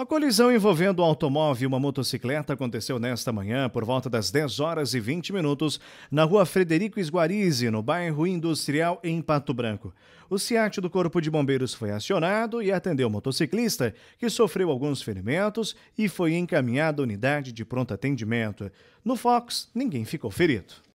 A colisão envolvendo um automóvel e uma motocicleta aconteceu nesta manhã, por volta das 10 horas e 20 minutos, na rua Frederico Esguarize, no bairro Industrial, em Pato Branco. O SIAT do Corpo de Bombeiros foi acionado e atendeu o motociclista, que sofreu alguns ferimentos e foi encaminhado à unidade de pronto atendimento. No Fox, ninguém ficou ferido.